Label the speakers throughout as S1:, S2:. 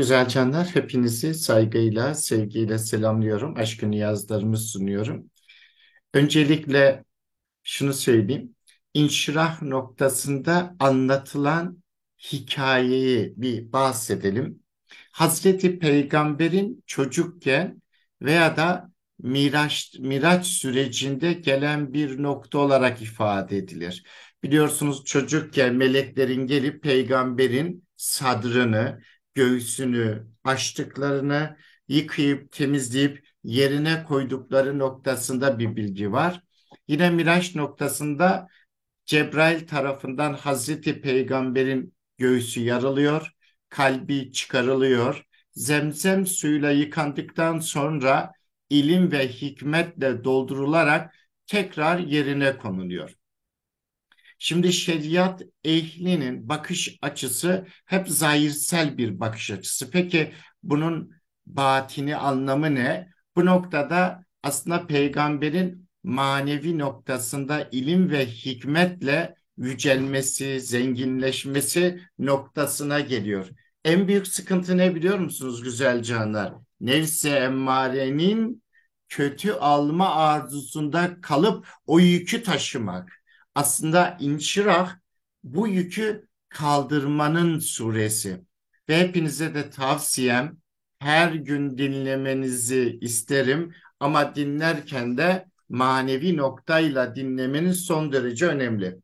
S1: Güzel canlar, hepinizi saygıyla, sevgiyle selamlıyorum. Aşk niyazlarımı sunuyorum. Öncelikle şunu söyleyeyim. İnşirah noktasında anlatılan hikayeyi bir bahsedelim. Hazreti Peygamber'in çocukken veya da Miraç, Miraç sürecinde gelen bir nokta olarak ifade edilir. Biliyorsunuz çocukken meleklerin gelip peygamberin sadrını göğsünü açtıklarını yıkayıp temizleyip yerine koydukları noktasında bir bilgi var. Yine Miraç noktasında Cebrail tarafından Hazreti Peygamber'in göğsü yarılıyor, kalbi çıkarılıyor. Zemzem suyuyla yıkandıktan sonra ilim ve hikmetle doldurularak tekrar yerine konuluyor. Şimdi şeriat ehlinin bakış açısı hep zahirsel bir bakış açısı. Peki bunun batini anlamı ne? Bu noktada aslında peygamberin manevi noktasında ilim ve hikmetle yücelmesi, zenginleşmesi noktasına geliyor. En büyük sıkıntı ne biliyor musunuz güzel canlar? Nefse emmarenin kötü alma arzusunda kalıp o yükü taşımak aslında inşirah bu yükü kaldırmanın suresi. Ve hepinize de tavsiyem her gün dinlemenizi isterim ama dinlerken de manevi noktayla dinlemeniz son derece önemli.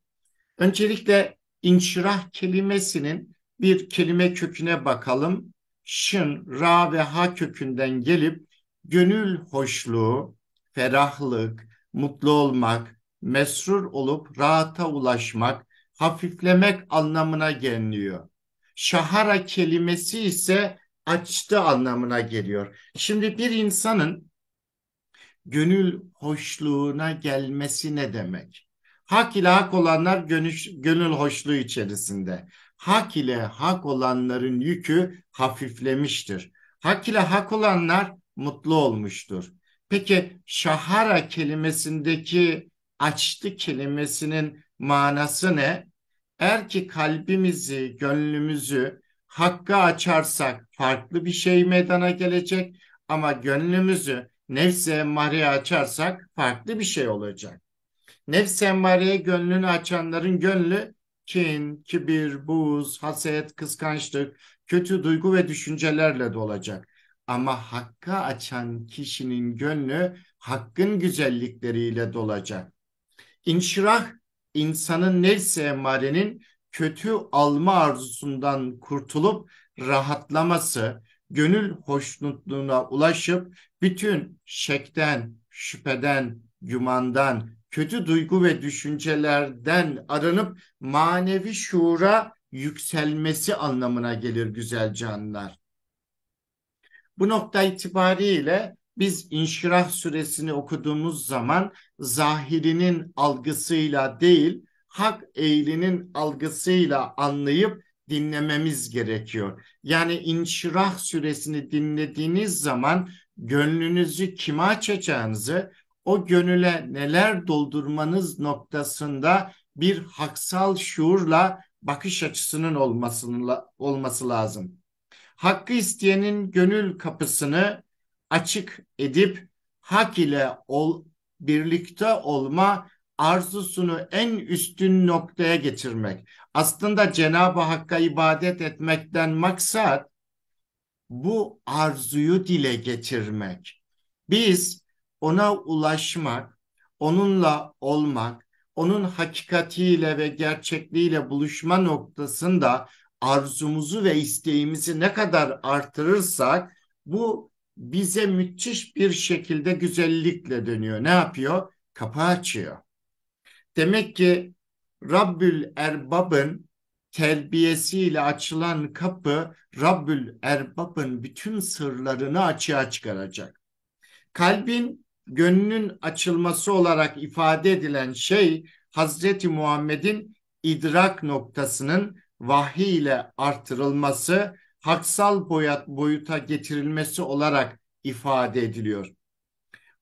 S1: Öncelikle inşirah kelimesinin bir kelime köküne bakalım. Şın, ra ve ha kökünden gelip gönül hoşluğu, ferahlık, mutlu olmak, mesrur olup rahata ulaşmak, hafiflemek anlamına geliyor. Şahara kelimesi ise açtı anlamına geliyor. Şimdi bir insanın gönül hoşluğuna gelmesi ne demek? Hak ile hak olanlar gönül, gönül hoşluğu içerisinde. Hak ile hak olanların yükü hafiflemiştir. Hak ile hak olanlar mutlu olmuştur. Peki şahara kelimesindeki açtı kelimesinin manası ne? Eğer ki kalbimizi, gönlümüzü hakka açarsak farklı bir şey meydana gelecek ama gönlümüzü nefse mariye açarsak farklı bir şey olacak. Nefse mariye gönlünü açanların gönlü kin, kibir, buz, haset, kıskançlık, kötü duygu ve düşüncelerle dolacak. Ama hakka açan kişinin gönlü hakkın güzellikleriyle dolacak. İnşirah insanın nefsi emmarenin kötü alma arzusundan kurtulup rahatlaması, gönül hoşnutluğuna ulaşıp bütün şekten, şüpheden, gümandan, kötü duygu ve düşüncelerden arınıp manevi şuura yükselmesi anlamına gelir güzel canlar. Bu nokta itibariyle biz inşirah süresini okuduğumuz zaman zahirinin algısıyla değil, hak eğilinin algısıyla anlayıp dinlememiz gerekiyor. Yani inşirah süresini dinlediğiniz zaman gönlünüzü kime açacağınızı, o gönüle neler doldurmanız noktasında bir haksal şuurla bakış açısının olmasını, olması lazım. Hakkı isteyenin gönül kapısını açık edip hak ile ol, birlikte olma arzusunu en üstün noktaya getirmek. Aslında Cenab-ı Hakk'a ibadet etmekten maksat bu arzuyu dile getirmek. Biz ona ulaşmak, onunla olmak, onun hakikatiyle ve gerçekliğiyle buluşma noktasında arzumuzu ve isteğimizi ne kadar artırırsak bu bize müthiş bir şekilde güzellikle dönüyor. Ne yapıyor? Kapı açıyor. Demek ki Rabbül Erbab'ın terbiyesiyle açılan kapı Rabbül Erbab'ın bütün sırlarını açığa çıkaracak. Kalbin, gönlün açılması olarak ifade edilen şey Hazreti Muhammed'in idrak noktasının vahiy ile artırılması haksal boyut, boyuta getirilmesi olarak ifade ediliyor.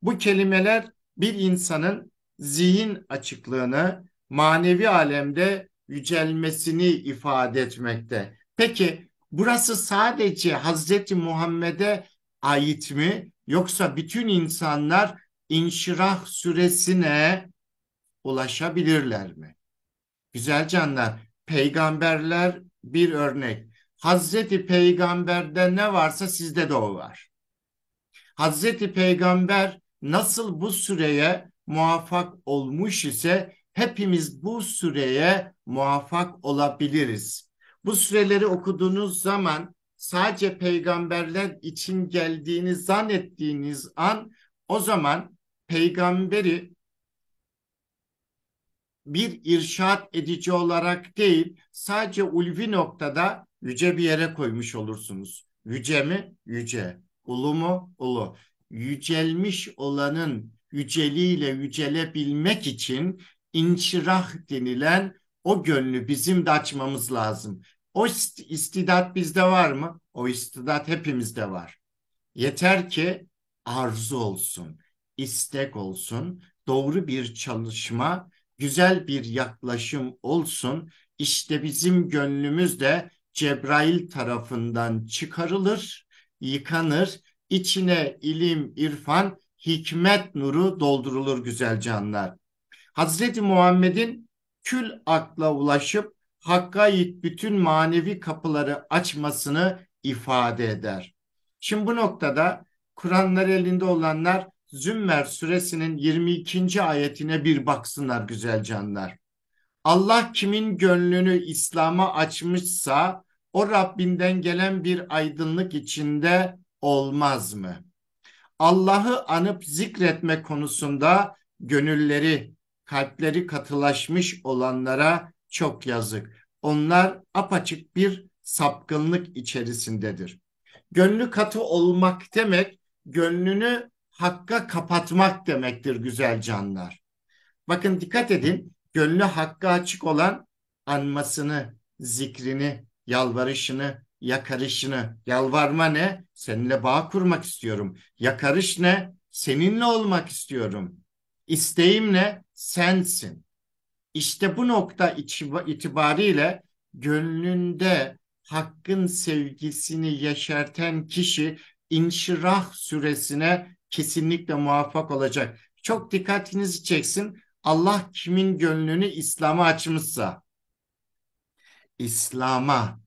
S1: Bu kelimeler bir insanın zihin açıklığını manevi alemde yücelmesini ifade etmekte. Peki burası sadece Hazreti Muhammed'e ait mi yoksa bütün insanlar inşirah süresine ulaşabilirler mi? Güzel canlar, peygamberler bir örnek. Hazreti Peygamber'de ne varsa sizde de o var. Hazreti Peygamber nasıl bu süreye muvaffak olmuş ise hepimiz bu süreye muvaffak olabiliriz. Bu süreleri okuduğunuz zaman sadece peygamberler için geldiğini zannettiğiniz an o zaman peygamberi bir irşat edici olarak değil sadece ulvi noktada Yüce bir yere koymuş olursunuz. Yüce mi? Yüce. Ulu mu? Ulu. Yücelmiş olanın yüceliğiyle yücelebilmek için inşirah denilen o gönlü bizim de açmamız lazım. O istidat bizde var mı? O istidat hepimizde var. Yeter ki arzu olsun, istek olsun, doğru bir çalışma, güzel bir yaklaşım olsun. İşte bizim gönlümüz de Cebrail tarafından çıkarılır, yıkanır, içine ilim, irfan, hikmet nuru doldurulur güzel canlar. Hazreti Muhammed'in kül akla ulaşıp Hakk'a ait bütün manevi kapıları açmasını ifade eder. Şimdi bu noktada Kur'anlar elinde olanlar Zümmer suresinin 22. ayetine bir baksınlar güzel canlar. Allah kimin gönlünü İslam'a açmışsa o Rabbinden gelen bir aydınlık içinde olmaz mı? Allah'ı anıp zikretme konusunda gönülleri, kalpleri katılaşmış olanlara çok yazık. Onlar apaçık bir sapkınlık içerisindedir. Gönlü katı olmak demek, gönlünü hakka kapatmak demektir güzel canlar. Bakın dikkat edin, gönlü hakkı açık olan anmasını, zikrini, yalvarışını, yakarışını. Yalvarma ne? Seninle bağ kurmak istiyorum. Yakarış ne? Seninle olmak istiyorum. İsteğim ne? Sensin. İşte bu nokta itibariyle gönlünde hakkın sevgisini yaşartan kişi inşirah süresine kesinlikle muvaffak olacak. Çok dikkatinizi çeksin. Allah kimin gönlünü İslam'a açmışsa İslam'a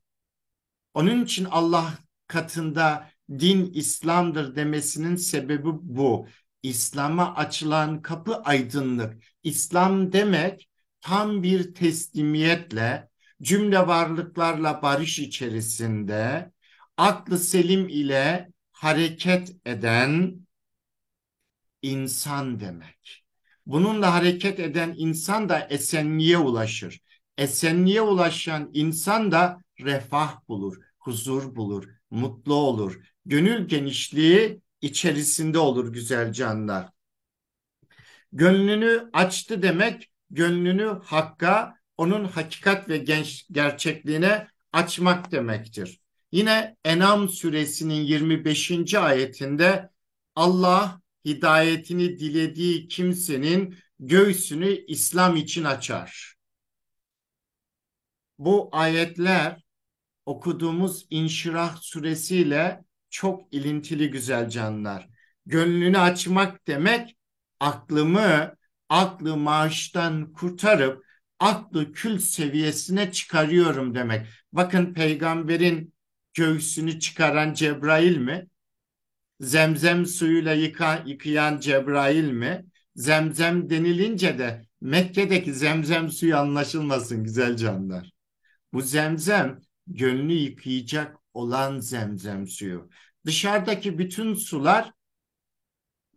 S1: onun için Allah katında din İslam'dır demesinin sebebi bu. İslam'a açılan kapı aydınlık. İslam demek tam bir teslimiyetle cümle varlıklarla barış içerisinde aklı selim ile hareket eden insan demek. Bununla hareket eden insan da esenliğe ulaşır. Esenliğe ulaşan insan da refah bulur, huzur bulur, mutlu olur. Gönül genişliği içerisinde olur güzel canlar. Gönlünü açtı demek, gönlünü hakka, onun hakikat ve genç gerçekliğine açmak demektir. Yine Enam suresinin 25. ayetinde Allah hidayetini dilediği kimsenin göğsünü İslam için açar. Bu ayetler okuduğumuz İnşirah suresiyle çok ilintili güzel canlar. Gönlünü açmak demek aklımı, aklı maaştan kurtarıp aklı kül seviyesine çıkarıyorum demek. Bakın peygamberin göğsünü çıkaran Cebrail mi? zemzem suyuyla yıka, yıkayan Cebrail mi? Zemzem denilince de Mekke'deki zemzem suyu anlaşılmasın güzel canlar. Bu zemzem gönlü yıkayacak olan zemzem suyu. Dışarıdaki bütün sular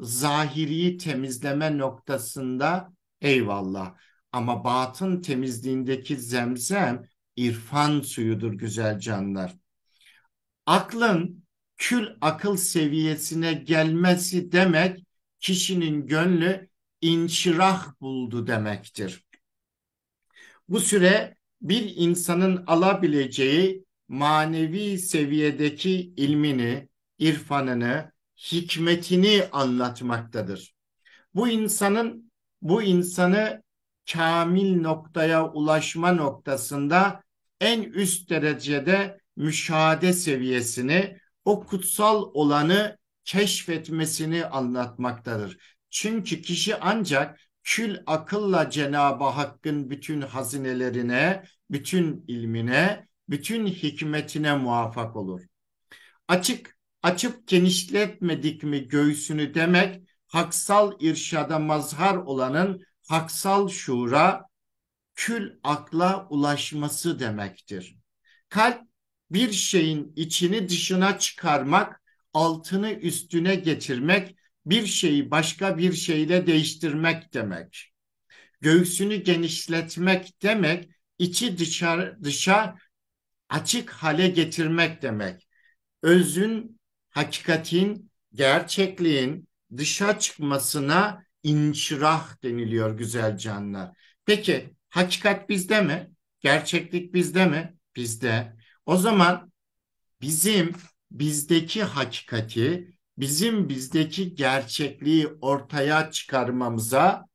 S1: zahiri temizleme noktasında eyvallah. Ama batın temizliğindeki zemzem irfan suyudur güzel canlar. Aklın kül akıl seviyesine gelmesi demek kişinin gönlü inşirah buldu demektir. Bu süre bir insanın alabileceği manevi seviyedeki ilmini, irfanını, hikmetini anlatmaktadır. Bu insanın bu insanı kamil noktaya ulaşma noktasında en üst derecede müşahede seviyesini o kutsal olanı keşfetmesini anlatmaktadır. Çünkü kişi ancak kül akılla Cenab-ı Hakk'ın bütün hazinelerine, bütün ilmine, bütün hikmetine muvaffak olur. Açık, açıp genişletmedik mi göğsünü demek, haksal irşada mazhar olanın haksal şuura, kül akla ulaşması demektir. Kalp bir şeyin içini dışına çıkarmak, altını üstüne geçirmek, bir şeyi başka bir şeyle değiştirmek demek. Göğsünü genişletmek demek, içi dışarı, dışa açık hale getirmek demek. Özün, hakikatin, gerçekliğin dışa çıkmasına inşirah deniliyor güzel canlar. Peki hakikat bizde mi? Gerçeklik bizde mi? Bizde. O zaman bizim bizdeki hakikati, bizim bizdeki gerçekliği ortaya çıkarmamıza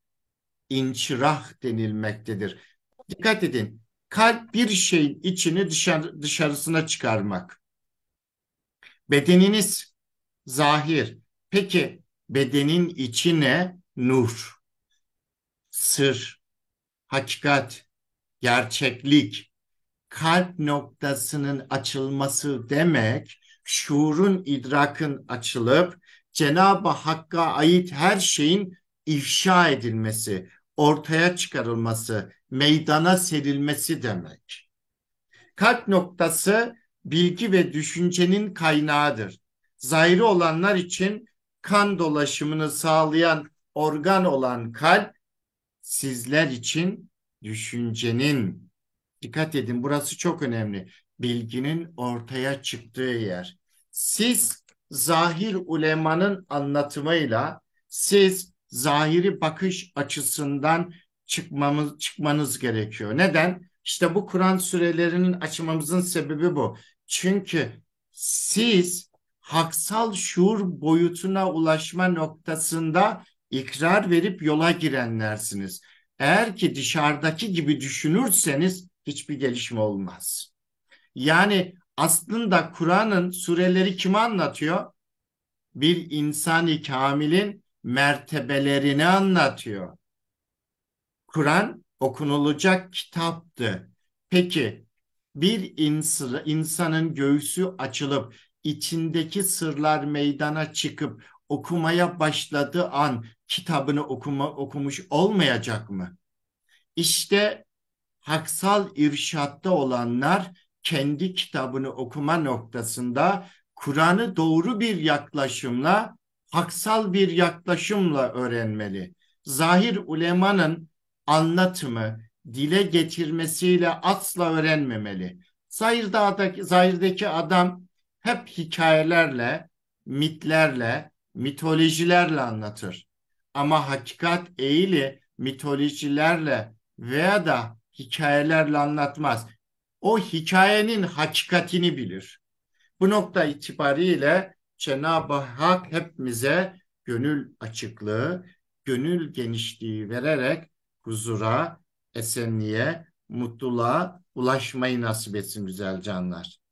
S1: inşirah denilmektedir. Dikkat edin. Kalp bir şeyin içini dışarı, dışarısına çıkarmak. Bedeniniz zahir. Peki bedenin içi ne? Nur, sır, hakikat, gerçeklik kalp noktasının açılması demek şuurun idrakın açılıp Cenab-ı Hakk'a ait her şeyin ifşa edilmesi, ortaya çıkarılması, meydana serilmesi demek. Kalp noktası bilgi ve düşüncenin kaynağıdır. Zahiri olanlar için kan dolaşımını sağlayan organ olan kalp sizler için düşüncenin Dikkat edin burası çok önemli. Bilginin ortaya çıktığı yer. Siz zahir ulemanın anlatımıyla siz zahiri bakış açısından çıkmamız çıkmanız gerekiyor. Neden? İşte bu Kur'an sürelerinin açmamızın sebebi bu. Çünkü siz haksal şuur boyutuna ulaşma noktasında ikrar verip yola girenlersiniz. Eğer ki dışarıdaki gibi düşünürseniz hiçbir gelişme olmaz. Yani aslında Kur'an'ın sureleri kime anlatıyor? Bir insani kamilin mertebelerini anlatıyor. Kur'an okunulacak kitaptı. Peki bir ins- insanın göğsü açılıp içindeki sırlar meydana çıkıp okumaya başladığı an kitabını okuma, okumuş olmayacak mı? İşte haksal irşatta olanlar kendi kitabını okuma noktasında Kur'an'ı doğru bir yaklaşımla, haksal bir yaklaşımla öğrenmeli. Zahir ulemanın anlatımı, dile getirmesiyle asla öğrenmemeli. Zahirdeki, zahirdeki adam hep hikayelerle, mitlerle, mitolojilerle anlatır. Ama hakikat eğili mitolojilerle veya da hikayelerle anlatmaz. O hikayenin hakikatini bilir. Bu nokta itibariyle Cenab-ı Hak hepimize gönül açıklığı, gönül genişliği vererek huzura, esenliğe, mutluluğa ulaşmayı nasip etsin güzel canlar.